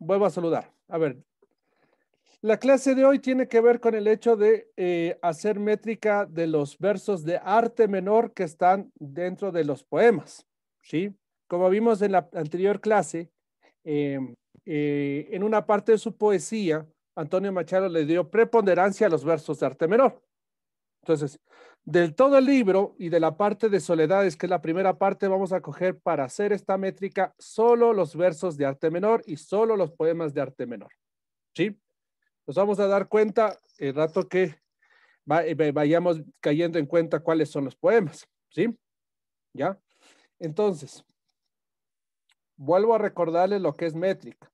vuelvo a saludar. A ver, la clase de hoy tiene que ver con el hecho de eh, hacer métrica de los versos de arte menor que están dentro de los poemas, ¿sí? Como vimos en la anterior clase, em, eh, en una parte de su poesía, Antonio Machado le dio preponderancia a los versos de arte menor. Entonces, del todo el libro y de la parte de soledades, que es la primera parte, vamos a coger para hacer esta métrica solo los versos de arte menor y solo los poemas de arte menor. ¿Sí? Nos vamos a dar cuenta el rato que eh, vayamos cayendo en cuenta cuáles son los poemas. ¿Sí? ¿Ya? Entonces, vuelvo a recordarles lo que es métrica.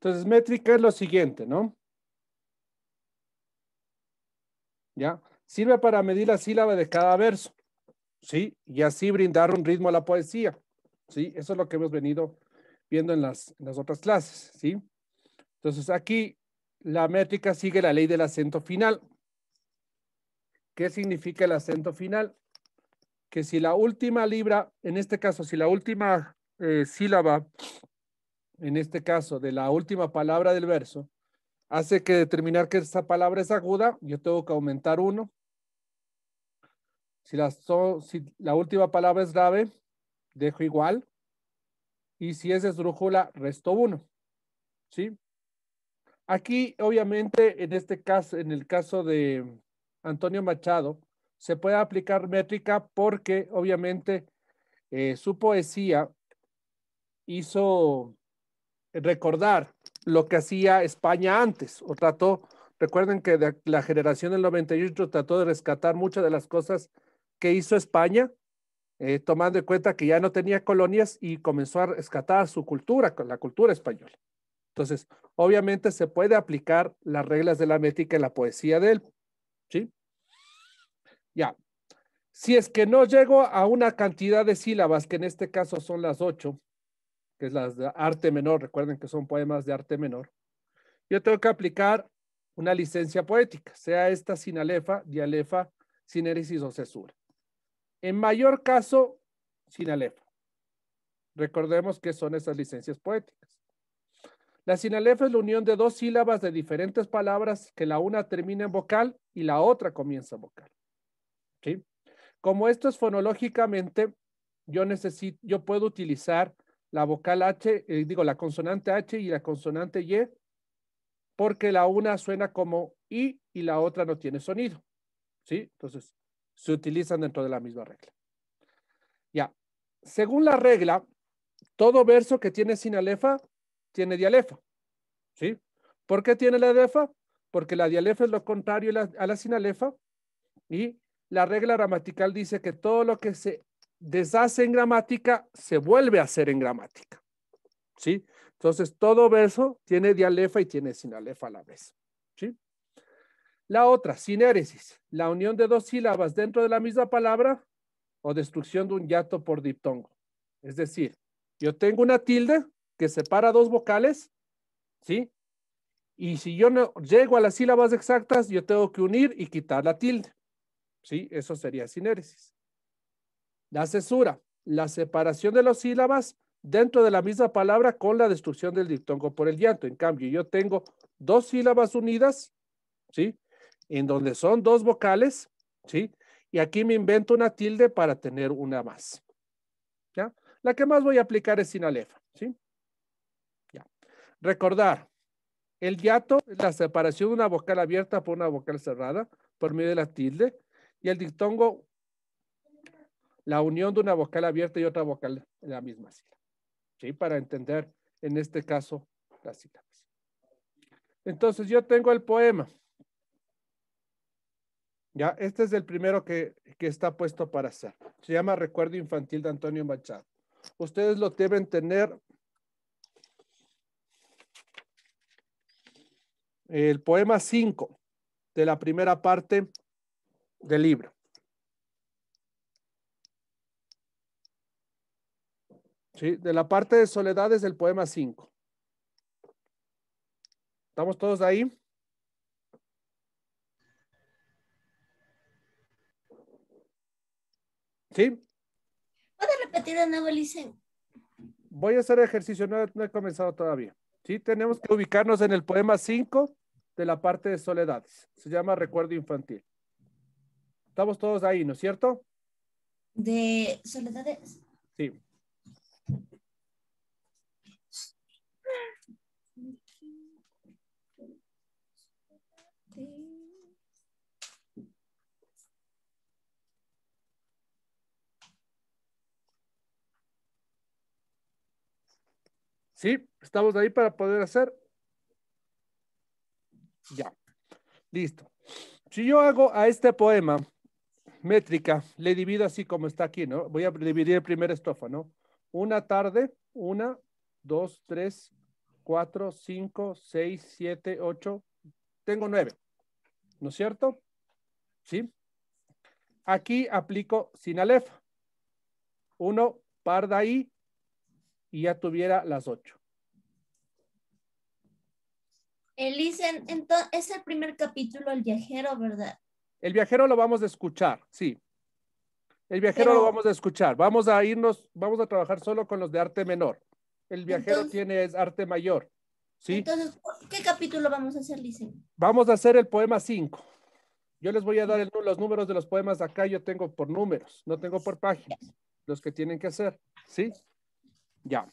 Entonces, métrica es lo siguiente, ¿no? ¿Ya? Sirve para medir la sílaba de cada verso, ¿sí? Y así brindar un ritmo a la poesía, ¿sí? Eso es lo que hemos venido viendo en las, otras clases, ¿sí? Entonces, aquí la métrica sigue la ley del acento final. ¿Qué significa el acento final? Que si la última libra, en este caso, si la última eh, sílaba en este caso, de la última palabra del verso, hace que determinar que esa palabra es aguda, yo tengo que aumentar uno. Si la, si la última palabra es grave, dejo igual. Y si es esdrújula, resto uno. ¿Sí? Aquí, obviamente, en este caso, en el caso de Antonio Machado, se puede aplicar métrica porque, obviamente, eh, su poesía hizo recordar lo que hacía España antes, o trató, recuerden que la generación del 98 trató de rescatar muchas de las cosas que hizo España, eh, tomando en cuenta que ya no tenía colonias y comenzó a rescatar su cultura, la cultura española. Entonces, obviamente se puede aplicar las reglas de la métrica y la poesía de él. ¿Sí? Ya. Si es que no llego a una cantidad de sílabas, que en este caso son las ocho, que es las de arte menor, recuerden que son poemas de arte menor, yo tengo que aplicar una licencia poética, sea esta sinalefa, dialefa, sinéresis o cesura. En mayor caso, sinalefa. Recordemos que son esas licencias poéticas. La sinalefa es la unión de dos sílabas de diferentes palabras que la una termina en vocal y la otra comienza en vocal. ¿Sí? Como esto es fonológicamente, yo, necesito, yo puedo utilizar la vocal H, eh, digo, la consonante H y la consonante Y, porque la una suena como I y la otra no tiene sonido. ¿Sí? Entonces, se utilizan dentro de la misma regla. Ya. Según la regla, todo verso que tiene sinalefa tiene dialefa. ¿Sí? ¿Por qué tiene la dialefa? Porque la dialefa es lo contrario a la sinalefa y la regla gramatical dice que todo lo que se deshace en gramática, se vuelve a hacer en gramática. ¿Sí? Entonces, todo verso tiene dialefa y tiene sinalefa a la vez. ¿Sí? La otra, sinéresis, la unión de dos sílabas dentro de la misma palabra o destrucción de un yato por diptongo. Es decir, yo tengo una tilde que separa dos vocales, ¿sí? Y si yo no llego a las sílabas exactas, yo tengo que unir y quitar la tilde. ¿Sí? Eso sería sinéresis. La cesura, la separación de las sílabas dentro de la misma palabra con la destrucción del diptongo por el llanto. En cambio, yo tengo dos sílabas unidas, ¿sí? En donde son dos vocales, ¿sí? Y aquí me invento una tilde para tener una más. ¿Ya? La que más voy a aplicar es sin alefa, ¿sí? Ya. Recordar, el yato es la separación de una vocal abierta por una vocal cerrada por medio de la tilde y el diptongo la unión de una vocal abierta y otra vocal en la misma sílaba. ¿Sí? Para entender, en este caso, las sílabas. Entonces, yo tengo el poema. Ya, este es el primero que, que está puesto para hacer. Se llama Recuerdo Infantil de Antonio Machado. Ustedes lo deben tener el poema 5 de la primera parte del libro. ¿sí? De la parte de soledades del poema 5. ¿Estamos todos ahí? ¿Sí? ¿Puedo repetir de nuevo, Liceo? Voy a hacer ejercicio, no, no, he comenzado todavía. Sí, tenemos que ubicarnos en el poema 5 de la parte de Soledades. Se llama Recuerdo Infantil. Estamos todos ahí, ¿no es cierto? De Soledades. Sí. ¿Sí? Estamos ahí para poder hacer. Ya. Listo. Si yo hago a este poema métrica, le divido así como está aquí, ¿no? Voy a dividir el primer estofa, ¿no? Una tarde, una, dos, tres, cuatro, cinco, seis, siete, ocho. Tengo nueve, ¿no es cierto? ¿Sí? Aquí aplico sin Uno, par de ahí, y ya tuviera las ocho. Elisen, entonces es el primer capítulo, el viajero, ¿verdad? El viajero lo vamos a escuchar, sí. El viajero lo vamos a escuchar. Vamos a irnos, vamos a trabajar solo con los de arte menor. El viajero tiene es arte mayor. ¿sí? Entonces, ¿qué capítulo vamos a hacer, Lisen? Vamos a hacer el poema 5. Yo les voy a dar los números de los poemas acá. Yo tengo por números, no tengo por páginas, los que tienen que hacer. ¿Sí? Ya.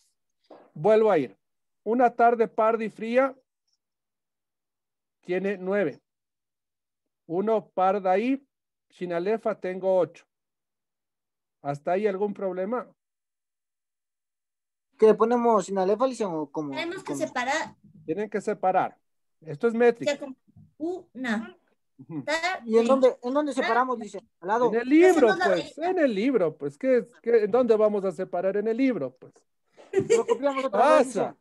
Vuelvo a ir. Una tarde parda y fría tiene nueve. Uno parda ahí, sin alefa tengo ocho. ¿Hasta ahí algún problema? ¿Que ponemos sin alefa, o como? Tenemos que separar. Tienen que separar. Esto es métrica. Una. ¿Y en dónde, separamos, dice? Pues, en el libro, pues. En el libro, pues. en dónde vamos a separar en el libro, pues? Lo copiamos otra Pasa.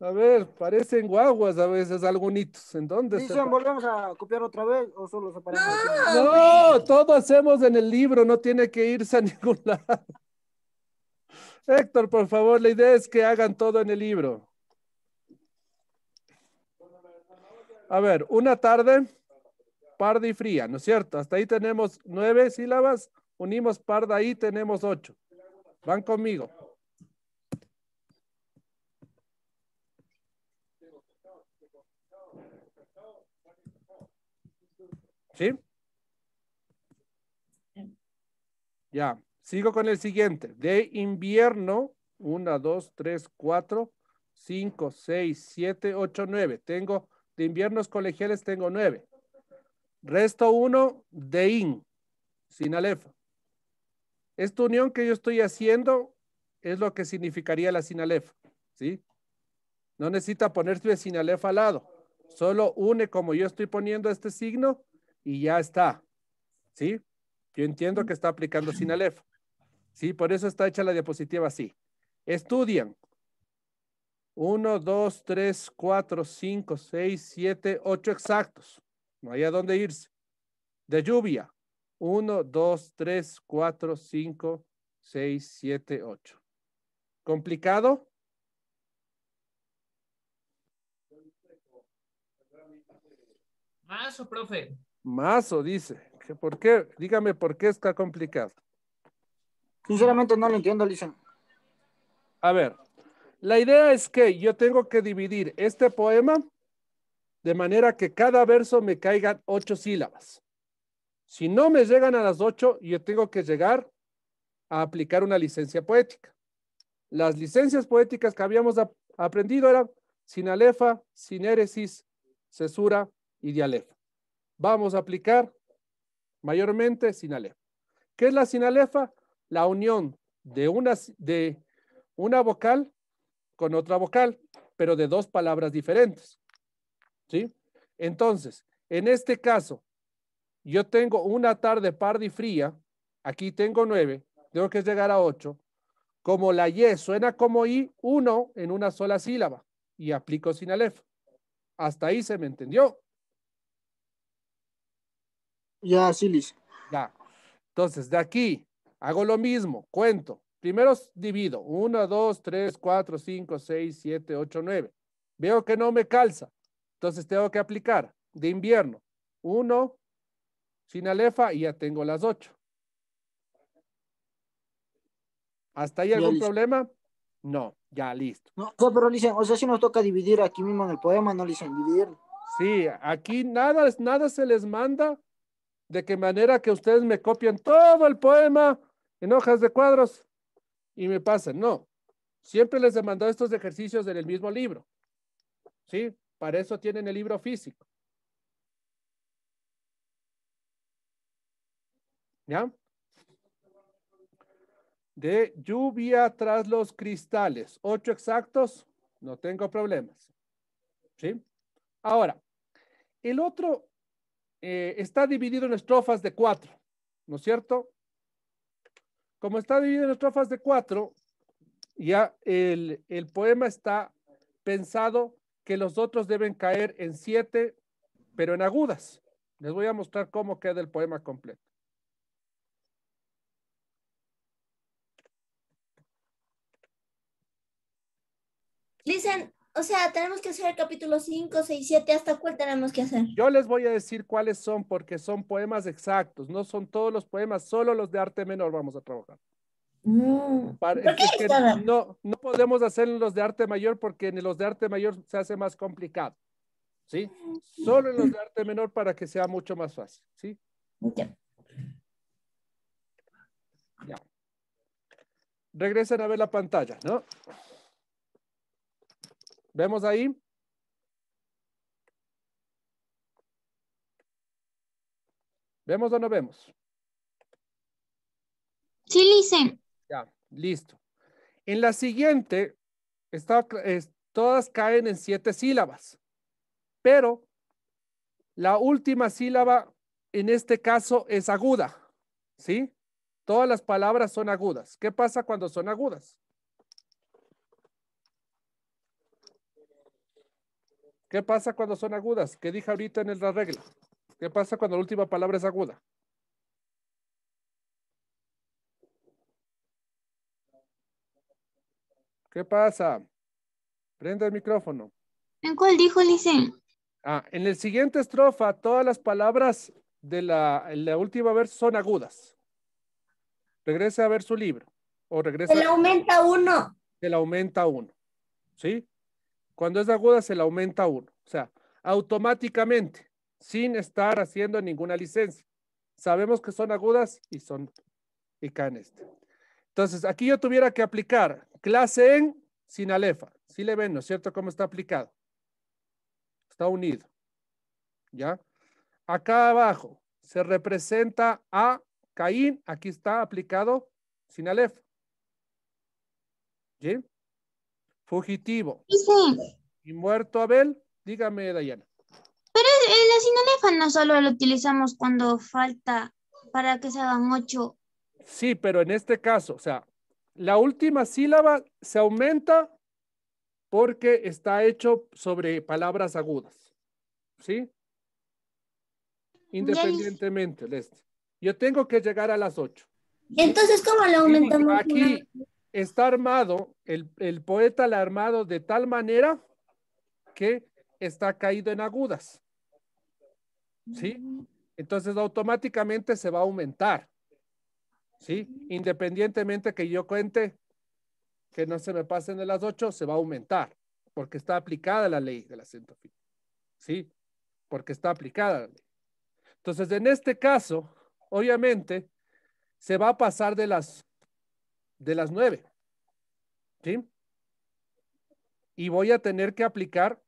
a ver, parecen guaguas a veces, algunitos. ¿En dónde están? volvemos a copiar otra vez o solo se No, no, todo hacemos en el libro, no tiene que irse a ningún lado. Héctor, por favor, la idea es que hagan todo en el libro. A ver, una tarde, parda y fría, ¿no es cierto? Hasta ahí tenemos nueve sílabas, unimos parda ahí, tenemos ocho. Van conmigo. ¿Sí? Ya, sigo con el siguiente. De invierno, 1, 2, 3, 4, 5, 6, 7, 8, 9. Tengo de inviernos colegiales, tengo 9. Resto 1 de in, sin alef. Esta unión que yo estoy haciendo es lo que significaría la sin alef, No necesita ponerte sin alef al lado. Solo une como yo estoy poniendo este signo y ya está. ¿Sí? Yo entiendo que está aplicando Sinalef. Sí, por eso está hecha la diapositiva así. Estudian. 1, 2, 3, 4, 5, 6, 7, 8 exactos. No hay a dónde irse. De lluvia. 1, 2, 3, 4, 5, 6, 7, 8. ¿Complicado? Más o profe. Mazo dice, ¿por qué? Dígame por qué está complicado. Sinceramente no lo entiendo, Lisa. A ver, la idea es que yo tengo que dividir este poema de manera que cada verso me caigan ocho sílabas. Si no me llegan a las ocho, yo tengo que llegar a aplicar una licencia poética. Las licencias poéticas que habíamos aprendido eran sinalefa, alefa, sin cesura y dialefa vamos a aplicar mayormente sinalefa ¿Qué es la sinalefa? La unión de una, de una vocal con otra vocal, pero de dos palabras diferentes. ¿Sí? Entonces, en este caso, yo tengo una tarde parda y fría, aquí tengo nueve, tengo que llegar a ocho. Como la Y suena como I, uno en una sola sílaba, y aplico sinalefa. Hasta ahí se me entendió. Ya, sí, listo. Ya. Entonces, de aquí hago lo mismo, cuento. Primero divido. 1, 2, 3, 4, 5, 6, 7, 8, 9. Veo que no me calza. Entonces tengo que aplicar de invierno. 1 sin alefa y ya tengo las 8. ¿Hasta ahí algún problema? No, ya listo. No, pero Licen, o sea, si nos toca dividir aquí mismo en el poema, no, Licen, dividir. Sí, aquí nada, nada se les manda de qué manera que ustedes me copien todo el poema en hojas de cuadros y me pasen. No, siempre les he mandado estos ejercicios en el mismo libro. ¿Sí? Para eso tienen el libro físico. ¿Ya? De lluvia tras los cristales. Ocho exactos, no tengo problemas. ¿Sí? Ahora, el otro eh, está dividido en estrofas de cuatro, ¿no es cierto? Como está dividido en estrofas de cuatro, ya el, el poema está pensado que los otros deben caer en siete, pero en agudas. Les voy a mostrar cómo queda el poema completo. Listen, o sea, tenemos que hacer el capítulo 5, 6, 7, ¿hasta cuál tenemos que hacer? Yo les voy a decir cuáles son, porque son poemas exactos, no son todos los poemas, solo los de arte menor vamos a trabajar. Mm. no, no podemos hacer los de arte mayor porque en los de arte mayor se hace más complicado. ¿Sí? Solo en los de arte menor para que sea mucho más fácil. ¿Sí? Ya. Regresen a ver la pantalla, ¿no? ¿Vemos ahí? ¿Vemos o no vemos? Sí, Licen. Ya, listo. En la siguiente, todas caen en siete sílabas, pero la última sílaba en este caso es aguda, ¿sí? Todas las palabras son agudas. ¿Qué pasa cuando son agudas? ¿Qué pasa cuando son agudas? ¿Qué dije ahorita en la regla? ¿Qué pasa cuando la última palabra es aguda? ¿Qué pasa? Prende el micrófono. ¿En cuál dijo Licen? Ah, en la siguiente estrofa, todas las palabras de la, última vez son agudas. Regrese a ver su libro. O regresa. Se le aumenta uno. Se le aumenta uno. ¿Sí? Cuando es aguda se le aumenta uno. O sea, automáticamente, sin estar haciendo ninguna licencia. Sabemos que son agudas y son y caen este. Entonces, aquí yo tuviera que aplicar clase en Sinalefa. Si le ven, ¿no es cierto? ¿Cómo está aplicado? Está unido. ¿Ya? Acá abajo se representa a Caín. Aquí está aplicado sin alefa. ¿Sí? Fugitivo. ¿Y muerto Abel? Dígame, Dayana. Pero el no solo lo utilizamos cuando falta para que se hagan ocho. Sí, pero en este caso, o sea, la última sílaba se aumenta porque está hecho sobre palabras agudas. ¿Sí? Independientemente, de este. Yo tengo que llegar a las ocho. Entonces, ¿cómo lo aumentamos? Aquí, está armado, el, poeta la ha armado de tal manera que está caído en agudas. ¿Sí? Entonces automáticamente se va a aumentar. ¿Sí? Independientemente que yo cuente que no se me pasen de las ocho, se va a aumentar porque está aplicada la ley de la ¿Sí? Porque está aplicada la ley. Entonces, en este caso, obviamente, se va a pasar de las de las nueve. ¿Sí? Y voy a tener que aplicar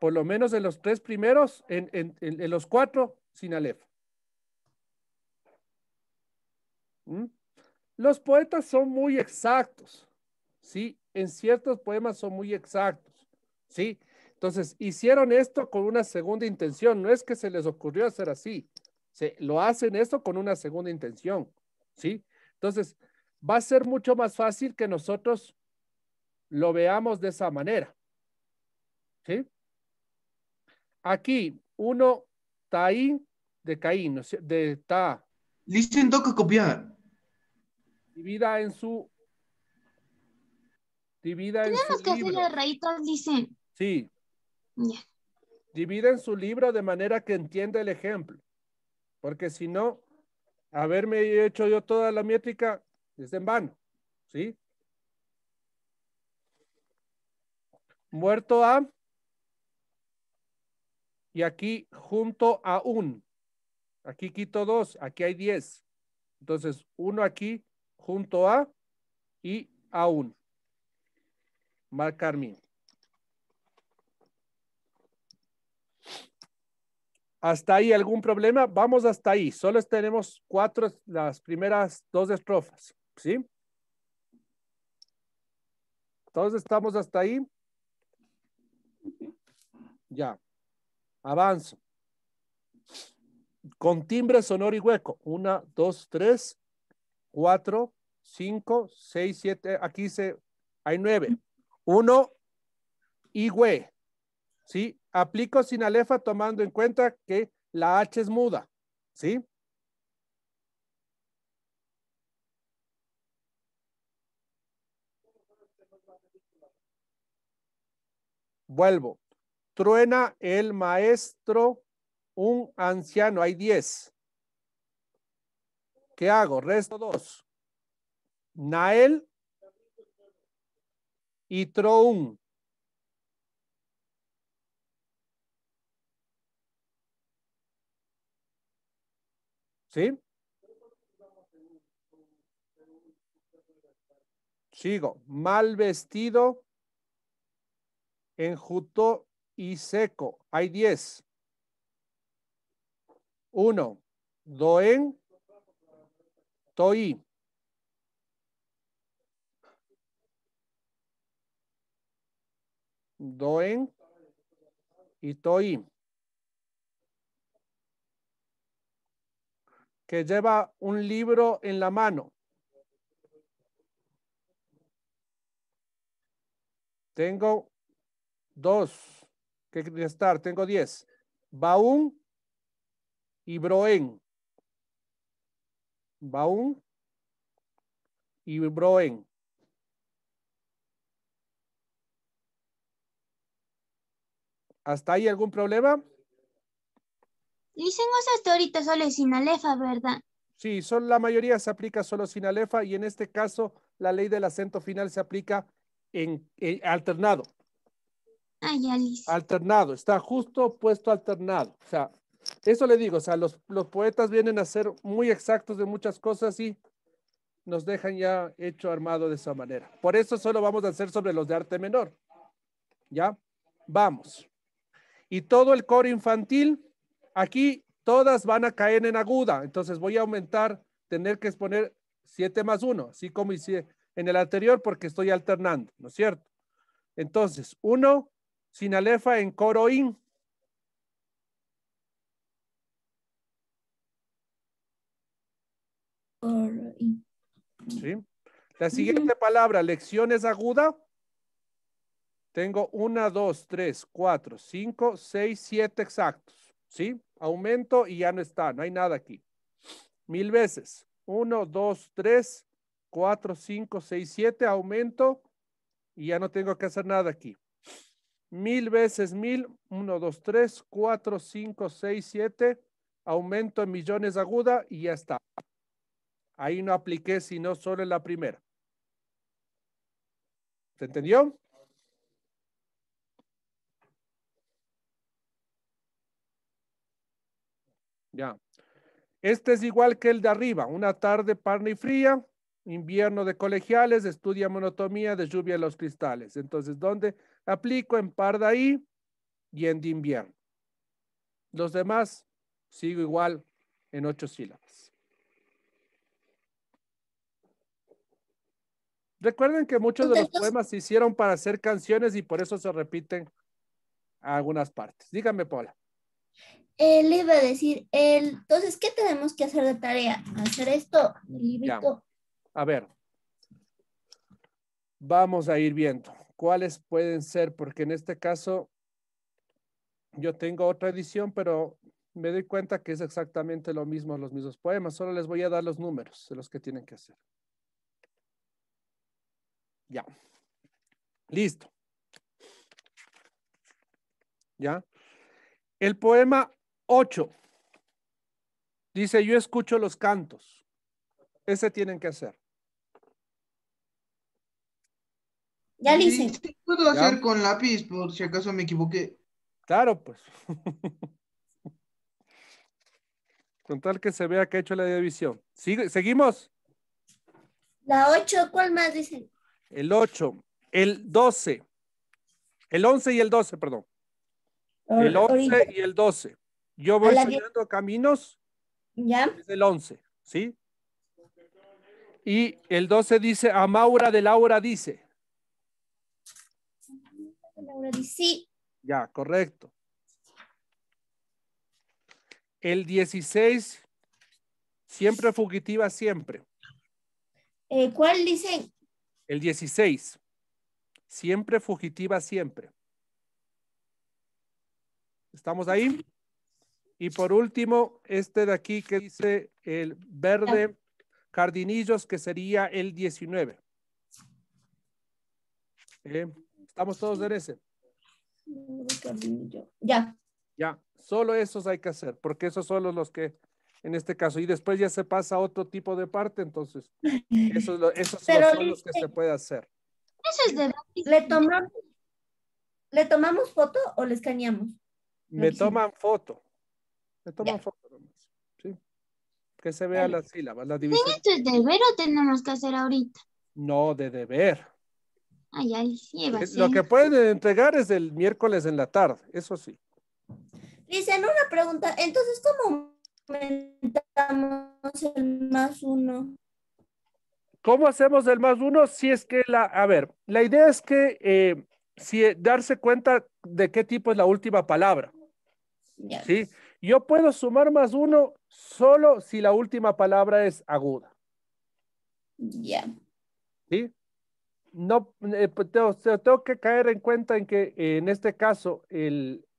por lo menos en los tres primeros, en, los cuatro, sin Aleph. ¿Mm? Los poetas son muy exactos, ¿sí? En ciertos poemas son muy exactos, ¿sí? Entonces, hicieron esto con una segunda intención, no es que se les ocurrió hacer así, se, lo hacen esto con una segunda intención, ¿sí? Entonces, va a ser mucho más fácil que nosotros lo veamos de esa manera. ¿Sí? Aquí, uno, ahí de Caín, de Ta. Listen, toca copiar. Divida en su. Divida en Tenemos que hacer dicen. Sí. Divida en su libro de manera que entienda el ejemplo. Porque si no, haberme hecho yo toda la métrica, es en vano, ¿sí? Muerto a, y aquí junto a un, aquí quito dos, aquí hay diez. Entonces, uno aquí junto a y a un. Mal carmín. ¿Hasta ahí algún problema? Vamos hasta ahí. Solo tenemos cuatro, las primeras dos estrofas. ¿Sí? Entonces, ¿estamos hasta ahí? Ya. Avanzo. Con timbre sonoro y hueco. Una, dos, tres, cuatro, cinco, seis, siete. Aquí se, hay nueve. Uno, y hue. ¿Sí? Aplico sin alefa tomando en cuenta que la H es muda. ¿Sí? Vuelvo. Truena el maestro, un anciano, hay diez ¿Qué hago? Resto dos. Nael y Troun. ¿Sí? Sigo. Mal vestido, enjuto y seco. Hay diez. Uno. Doen. Toi. Doen y Toi. Que lleva un libro en la mano. Tengo dos que estar. Tengo diez. Baún y Broen. Baún y Broen. ¿Hasta ahí algún problema? Dicen hasta ahorita solo sin alefa, ¿verdad? Sí, son, la mayoría se aplica solo sin alefa y en este caso la ley del acento final se aplica en, eh, alternado. Ah, alternado, está justo puesto alternado. O sea, eso le digo, o sea, los, los, poetas vienen a ser muy exactos de muchas cosas y nos dejan ya hecho armado de esa manera. Por eso solo vamos a hacer sobre los de arte menor. ¿Ya? Vamos. Y todo el coro infantil, aquí todas van a caer en aguda. Entonces voy a aumentar, tener que exponer 7 más 1, así como hice en el anterior porque estoy alternando, ¿no es cierto? Entonces, uno, sin alefa en coroín. ¿Sí? La siguiente palabra, lecciones aguda. Tengo una, dos, tres, cuatro, cinco, seis, siete exactos. ¿Sí? Aumento y ya no está, no hay nada aquí. Mil veces. Uno, dos, tres, 4, 5, 6, 7, aumento y ya no tengo que hacer nada aquí. Mil veces mil, 1, 2, 3, 4, 5, 6, 7, aumento en millones aguda y ya está. Ahí no apliqué sino solo en la primera. ¿Te entendió? Ya. Este es igual que el de arriba, una tarde parna y fría, invierno de colegiales, estudia monotomía de lluvia en los cristales. Entonces, ¿dónde aplico? En ahí y en de invierno. Los demás sigo igual en ocho sílabas. Recuerden que muchos de los poemas se hicieron para hacer canciones y por eso se repiten algunas partes. Dígame, Paula. Eh, le iba a decir, entonces, ¿qué tenemos que hacer de tarea? ¿Hacer esto? El librito. A ver, vamos a ir viendo cuáles pueden ser, porque en este caso yo tengo otra edición, pero me doy cuenta que es exactamente lo mismo, los mismos poemas. Solo les voy a dar los números de los que tienen que hacer. Ya. Listo. ¿Ya? El poema 8 dice, yo escucho los cantos. Ese tienen que hacer. Ya lo hice. puedo hacer con lápiz, por si acaso me equivoqué. Claro, pues. con tal que se vea que ha hecho la división. ¿Seguimos? La 8, ¿cuál más dicen? El 8, el 12, el 11 y el 12, perdón. El 11 y el 12. Yo voy enseñando caminos. Ya. Es el 11, ¿sí? Y el 12 dice, a Maura de Laura dice. Sí. Ya, correcto. El 16, siempre fugitiva, siempre. Eh, ¿Cuál dice? El 16, siempre fugitiva, siempre. ¿Estamos ahí? Y por último, este de aquí que dice el verde Cardinillos que sería el 19. Eh, ¿Estamos todos de ese? Ya. Ya, solo esos hay que hacer, porque esos son los que, en este caso, y después ya se pasa a otro tipo de parte, entonces, esos, son los que se puede hacer. Eso es de... ¿Le tomamos, foto o le escaneamos? Me toman foto. Me toman foto que se vea las sílabas, la división. tu deber o tenemos que hacer ahorita? No, de deber. Ay, ay, sí, eh, Lo que pueden entregar es el miércoles en la tarde, eso sí. Dicen una pregunta, entonces, ¿cómo comentamos el más uno? ¿Cómo hacemos el más uno? Si es que la, a ver, la idea es que eh, si eh, darse cuenta de qué tipo es la última palabra. ¿sí? Yo puedo sumar más uno solo si la última palabra es aguda. Ya. ¿Sí? No, eh, pues, tengo, que caer en cuenta en que eh, en este caso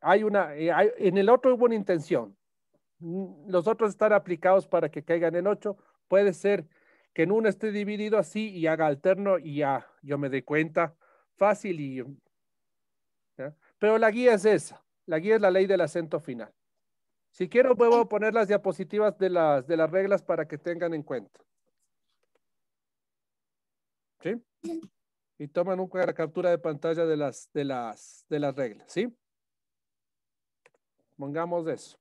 hay una, eh, en el otro hubo una intención. Mm, los otros están aplicados para que caigan en ocho. Puede ser que en uno esté dividido así y haga alterno y ya yo me dé cuenta fácil y... Pero la guía es esa. La guía es la ley del acento final. Si quiero, puedo poner las diapositivas de las, de las reglas para que tengan en cuenta. ¿Sí? Y toman una captura de pantalla de las, de las, de las reglas, ¿sí? Pongamos eso.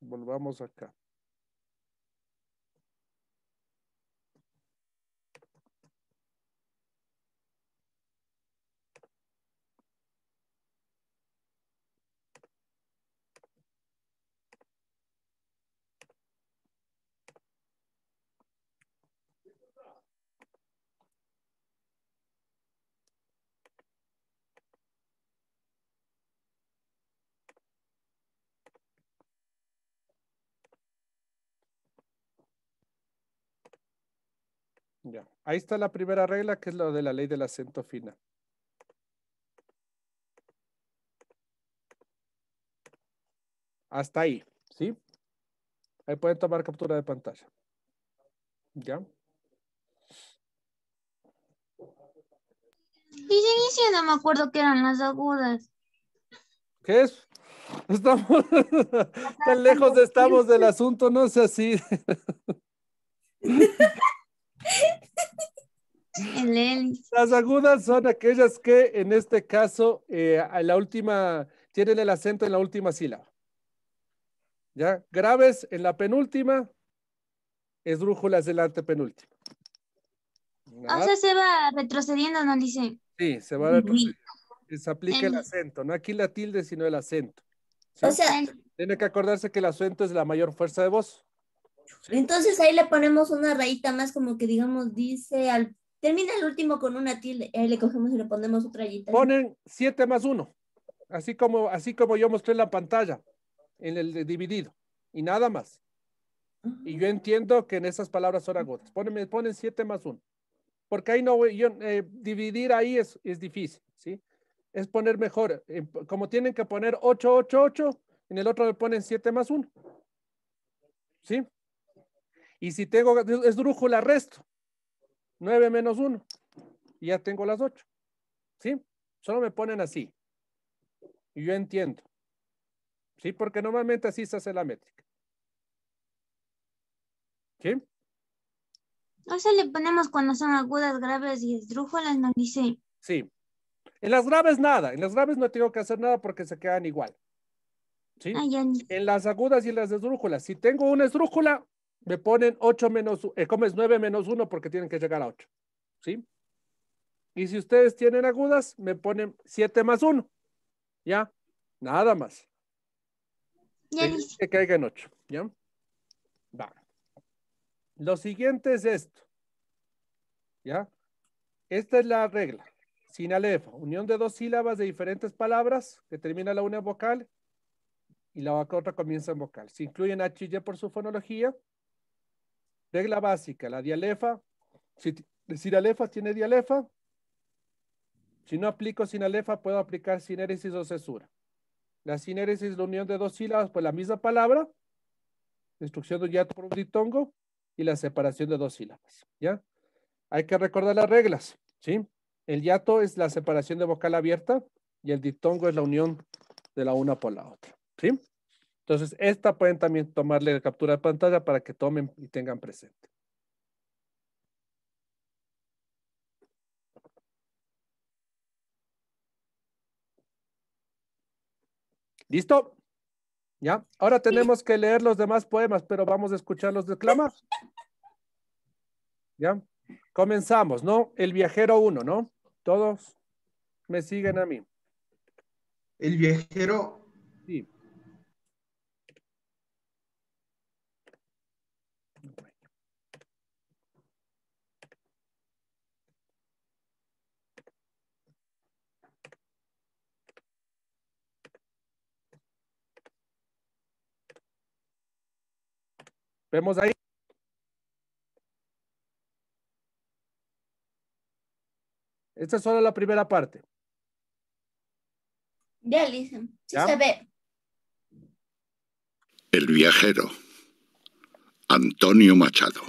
Volvamos acá. Ahí está la primera regla, que es lo de la ley del acento fina. Hasta ahí, ¿sí? Ahí pueden tomar captura de pantalla. ¿Ya? Y y no me acuerdo que eran las agudas. ¿Qué es? Estamos tan lejos estamos del asunto, no sé así. Las agudas son aquellas que en este caso eh, la última tienen el acento en la última sílaba. ¿Ya? Graves en la penúltima, esdrújulas delante la penúltima. O sea, se va retrocediendo, ¿no? Dice. Sí, se va retrocediendo. Se aplica el, acento, no aquí la tilde, sino el acento. tiene que acordarse que el acento es la mayor fuerza de voz. Entonces ahí le ponemos una rayita más como que digamos dice al termina el último con una tilde, ahí le cogemos y le ponemos otra rayita. Ponen 7 más 1, así como así como yo mostré en la pantalla en el dividido y nada más. Y yo entiendo que en esas palabras son agotas. Ponen, ponen 7 más 1. Porque ahí no, yo, eh, dividir ahí es, es difícil, ¿sí? Es poner mejor. Eh, como tienen que poner 8, 8, 8, en el otro le ponen 7 más 1. ¿Sí? Y si tengo esdrújula, resto. 9 menos 1. Y ya tengo las 8. ¿Sí? Solo me ponen así. Y yo entiendo. ¿Sí? Porque normalmente así se hace la métrica. ¿Sí? No se le ponemos cuando son agudas, graves y esdrújulas, no dice. Sí. En las graves nada. En las graves no tengo que hacer nada porque se quedan igual. ¿Sí? Ah, en las agudas y en las esdrújulas. Si tengo una esdrújula, me ponen 8 menos, eh, comes 9 menos 1? Porque tienen que llegar a 8, ¿sí? Y si ustedes tienen agudas, me ponen 7 más 1, ¿ya? Nada más. que caiga en 8, ¿ya? Va. Lo siguiente es esto, ¿ya? Esta es la regla. Sin alefa. unión de dos sílabas de diferentes palabras que termina la una en vocal y la otra comienza en vocal. Se incluyen H y Y por su fonología Regla básica, la dialefa. Si la tiene dialefa. Si no aplico sinalefa puedo aplicar sinéresis o cesura. La sinéresis es la unión de dos sílabas por pues la misma palabra, destrucción de un yato por un ditongo y la separación de dos sílabas. ¿Ya? Hay que recordar las reglas, ¿sí? El yato es la separación de vocal abierta y el ditongo es la unión de la una por la otra, ¿sí? Entonces, esta pueden también tomarle la captura de pantalla para que tomen y tengan presente. ¿Listo? ¿Ya? Ahora tenemos que leer los demás poemas, pero vamos a escuchar los declamar. ¿Ya? Comenzamos, ¿no? El viajero uno, ¿no? Todos me siguen a mí. El viajero. Sí. Vemos ahí. Esta es solo la primera parte. Ya, se ve. El viajero. Antonio Machado.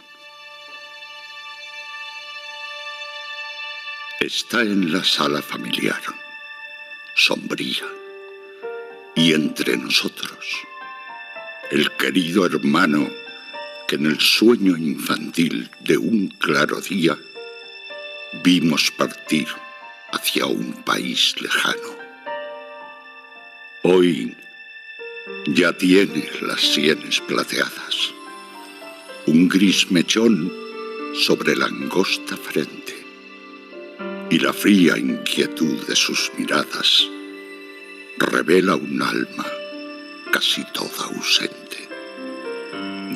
Está en la sala familiar, sombría, y entre nosotros, el querido hermano que en el sueño infantil de un claro día vimos partir hacia un país lejano. Hoy ya tiene las sienes plateadas, un gris mechón sobre la angosta frente y la fría inquietud de sus miradas revela un alma casi toda ausente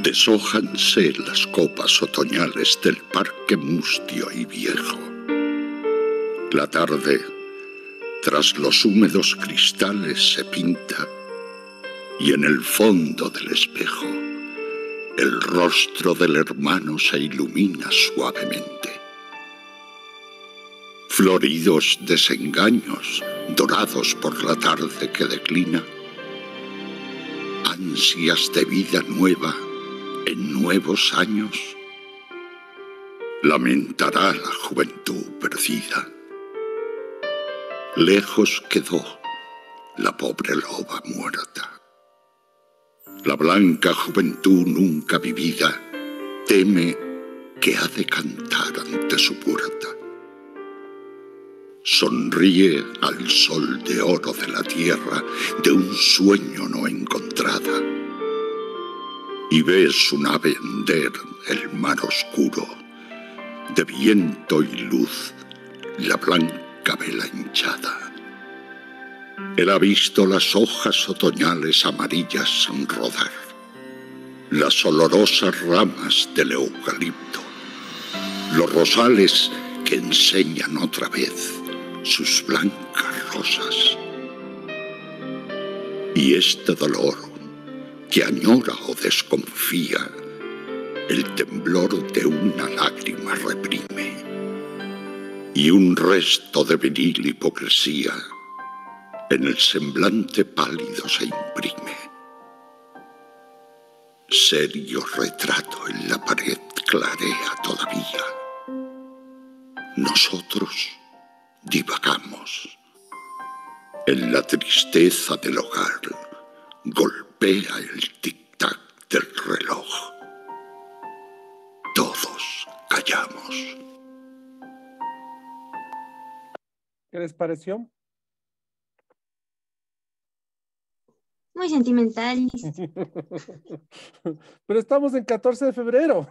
deshójanse las copas otoñales del parque mustio y viejo. La tarde, tras los húmedos cristales, se pinta y en el fondo del espejo el rostro del hermano se ilumina suavemente. Floridos desengaños, dorados por la tarde que declina, ansias de vida nueva, en nuevos años, lamentará la juventud perdida. Lejos quedó la pobre loba muerta. La blanca juventud nunca vivida teme que ha de cantar ante su puerta. Sonríe al sol de oro de la tierra de un sueño no encontrada y ves su nave hender el mar oscuro, de viento y luz, la blanca vela hinchada. Él ha visto las hojas otoñales amarillas rodar, las olorosas ramas del eucalipto, los rosales que enseñan otra vez sus blancas rosas. Y este dolor que añora o desconfía, el temblor de una lágrima reprime. Y un resto de viril hipocresía en el semblante pálido se imprime. Serio retrato en la pared clarea todavía. Nosotros divagamos en la tristeza del hogar golpe golpea el tic-tac del reloj. Todos callamos. ¿Qué les pareció? Muy sentimental. Pero estamos en 14 de febrero.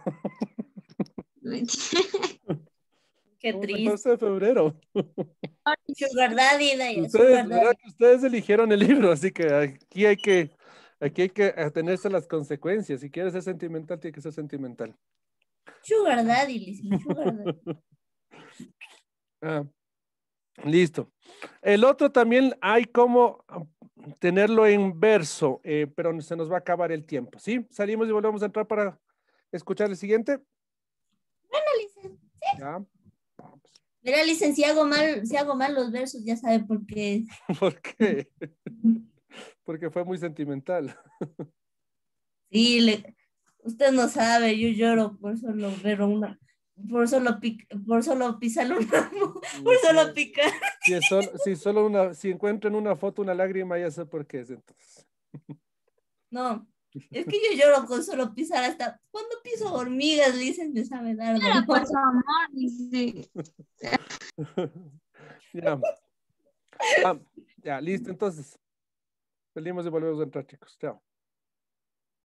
Qué triste. 14 de febrero. Es ¿verdad? ustedes eligieron el libro, así que aquí hay que Aquí hay que atenerse a las consecuencias. Si quieres ser sentimental, tiene que ser sentimental. Sugar daddy, ah, listo. El otro también hay como tenerlo en verso, eh, pero se nos va a acabar el tiempo, ¿sí? Salimos y volvemos a entrar para escuchar el siguiente. Bueno, Liz, ¿sí? Ya. Mira, Liz, si hago mal, si hago mal los versos, ya sabe por qué. ¿Por qué? porque fue muy sentimental. Sí, usted no sabe, yo lloro por solo ver una, por solo, por solo pisar una, por solo picar. Si, si, solo una, si encuentro en una foto una lágrima, ya sé por qué es entonces. No, es que yo lloro con solo pisar hasta cuando piso hormigas, dicen, me sabe dar. Claro, por su amor, dice. ya. Ah, ya, listo, entonces. Salimos y volvemos a entrar, chicos. Chao.